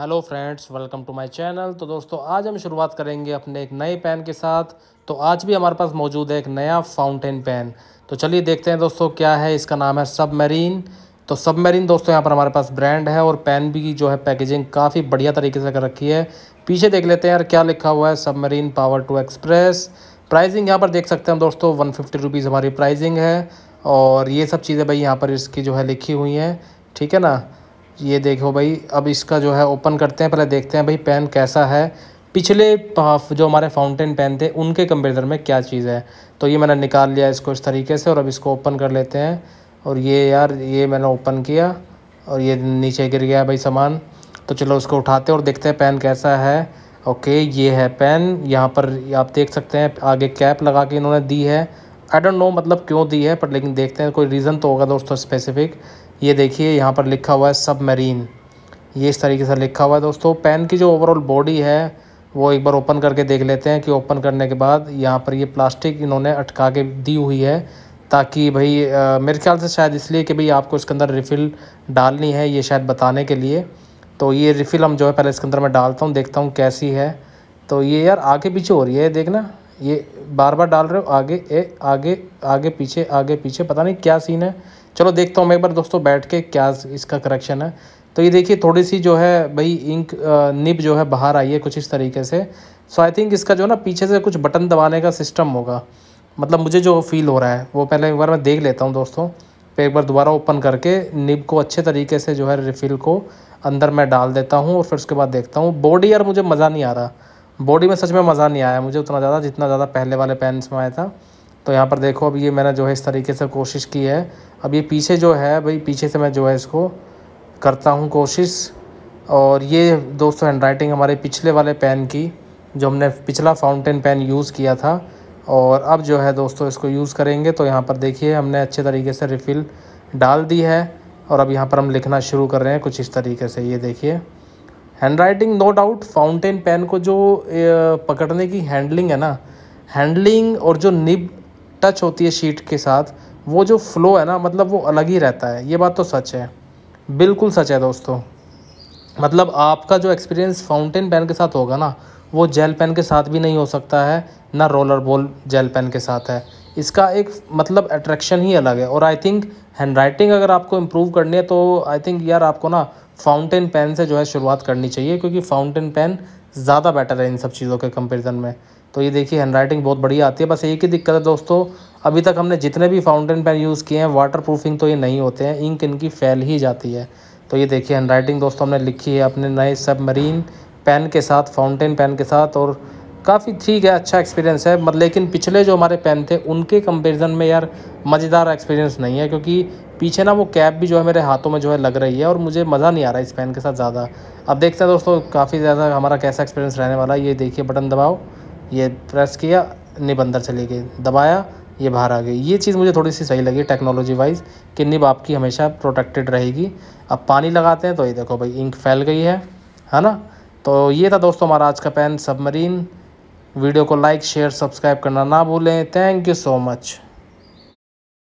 hello friends welcome to my channel तो दोस्तों आज हम शुरुआत करेंगे अपने एक नए पेन के साथ तो आज भी हमारे पास मौजूद है एक नया फाउंटेन पेन तो चलिए देखते हैं दोस्तों क्या है इसका नाम है सबमरीन तो सबमरीन दोस्तों यहाँ पर हमारे पास ब्रांड है और पेन भी जो है पैकेजिंग काफ़ी बढ़िया तरीके से कर रखी है पीछे देख लेते हैं यार क्या लिखा हुआ है submarine power two express pricing यहाँ पर देख सकते हैं दोस्तों वन फिफ्टी हमारी प्राइजिंग है और ये सब चीज़ें भाई यहाँ पर इसकी जो है लिखी हुई हैं ठीक है ना ये देखो भाई अब इसका जो है ओपन करते हैं पहले देखते हैं भाई पेन कैसा है पिछले जो हमारे फाउंटेन पेन थे उनके कंपेरिजन में क्या चीज़ है तो ये मैंने निकाल लिया इसको इस तरीके से और अब इसको ओपन कर लेते हैं और ये यार ये मैंने ओपन किया और ये नीचे गिर गया भाई सामान तो चलो उसको उठाते और देखते हैं पेन कैसा है ओके ये है पेन यहाँ पर आप देख सकते हैं आगे कैप लगा के इन्होंने दी है आई डोंट नो मतलब क्यों दी है पर लेकिन देखते हैं कोई रीज़न तो होगा दोस्तों स्पेसिफिक ये देखिए यहाँ पर लिखा हुआ है सब मरीन ये इस तरीके से लिखा हुआ है दोस्तों पेन की जो ओवरऑल बॉडी है वो एक बार ओपन करके देख लेते हैं कि ओपन करने के बाद यहाँ पर ये प्लास्टिक इन्होंने अटका के दी हुई है ताकि भाई मेरे ख्याल से शायद इसलिए कि भाई आपको इसके अंदर रिफ़िल डालनी है ये शायद बताने के लिए तो ये रिफ़िल हम जो है पहले इसके अंदर मैं डालता हूँ देखता हूँ कैसी है तो ये यार आगे पीछे हो रही है देखना ये बार बार डाल रहे हो आगे ए आगे आगे पीछे आगे पीछे पता नहीं क्या सीन है चलो देखता हूँ मैं एक बार दोस्तों बैठ के क्या इसका करेक्शन है तो ये देखिए थोड़ी सी जो है भाई इंक निब जो है बाहर आई है कुछ इस तरीके से सो आई थिंक इसका जो ना पीछे से कुछ बटन दबाने का सिस्टम होगा मतलब मुझे जो फील हो रहा है वो पहले एक बार मैं देख लेता हूँ दोस्तों फिर एक बार दोबारा ओपन करके निब को अच्छे तरीके से जो है रिफिल को अंदर मैं डाल देता हूँ और फिर उसके बाद देखता हूँ बॉडी यार मुझे मज़ा नहीं आ रहा बॉडी में सच में मज़ा नहीं आया मुझे उतना ज़्यादा जितना ज़्यादा पहले वाले पेंस में आया था तो यहाँ पर देखो अब ये मैंने जो है इस तरीके से कोशिश की है अब ये पीछे जो है भाई पीछे से मैं जो है इसको करता हूँ कोशिश और ये दोस्तों हैंड राइटिंग हमारे पिछले वाले पेन की जो हमने पिछला फाउंटेन पेन यूज़ किया था और अब जो है दोस्तों इसको यूज़ करेंगे तो यहाँ पर देखिए हमने अच्छे तरीके से रिफ़िल डाल दी है और अब यहाँ पर हम लिखना शुरू कर रहे हैं कुछ इस तरीके से ये देखिए handwriting no doubt fountain pen को जो पकड़ने की हैंडलिंग है ना हैंडलिंग और जो निब टच होती है शीट के साथ वो जो फ्लो है ना मतलब वो अलग ही रहता है ये बात तो सच है बिल्कुल सच है दोस्तों मतलब आपका जो एक्सपीरियंस फाउंटेन पेन के साथ होगा ना वो जेल पेन के साथ भी नहीं हो सकता है ना रोलर बॉल जेल पेन के साथ है इसका एक मतलब अट्रैक्शन ही अलग है और आई थिंक हैंड राइटिंग अगर आपको इम्प्रूव करनी है तो आई थिंक यार आपको ना फाउंटेन पेन से जो है शुरुआत करनी चाहिए क्योंकि फाउंटेन पेन ज़्यादा बेटर है इन सब चीज़ों के कंपेरिजन में तो ये देखिए हैंड राइटिंग बहुत बढ़िया आती है बस एक ही दिक्कत है दोस्तों अभी तक हमने जितने भी फाउंटेन पेन यूज़ किए हैं वाटर प्रूफिंग तो ये नहीं होते हैं इंक इनकी फैल ही जाती है तो ये देखिए हैंड राइटिंग दोस्तों हमने लिखी है अपने नए सबमरीन पेन के साथ फाउंटेन पेन के साथ और काफ़ी ठीक है अच्छा एक्सपीरियंस है मतलब लेकिन पिछले जो हमारे पेन थे उनके कंपेरिजन में यार मज़ेदार एक्सपीरियंस नहीं है क्योंकि पीछे ना वो कैप भी जो है मेरे हाथों में जो है लग रही है और मुझे मज़ा नहीं आ रहा इस पेन के साथ ज़्यादा अब देखते हैं दोस्तों काफ़ी ज़्यादा हमारा कैसा एक्सपीरियंस रहने वाला है ये देखिए बटन दबाओ ये प्रेस किया निब अंदर चली गई दबाया ये बाहर आ गई ये चीज़ मुझे थोड़ी सी सही लगी टेक्नोलॉजी वाइज कि निब आपकी हमेशा प्रोटेक्टेड रहेगी अब पानी लगाते हैं तो ये देखो भाई इंक फैल गई है है ना तो ये था दोस्तों हमारा आज का पेन सबमरीन वीडियो को लाइक शेयर सब्सक्राइब करना ना भूलें थैंक यू सो मच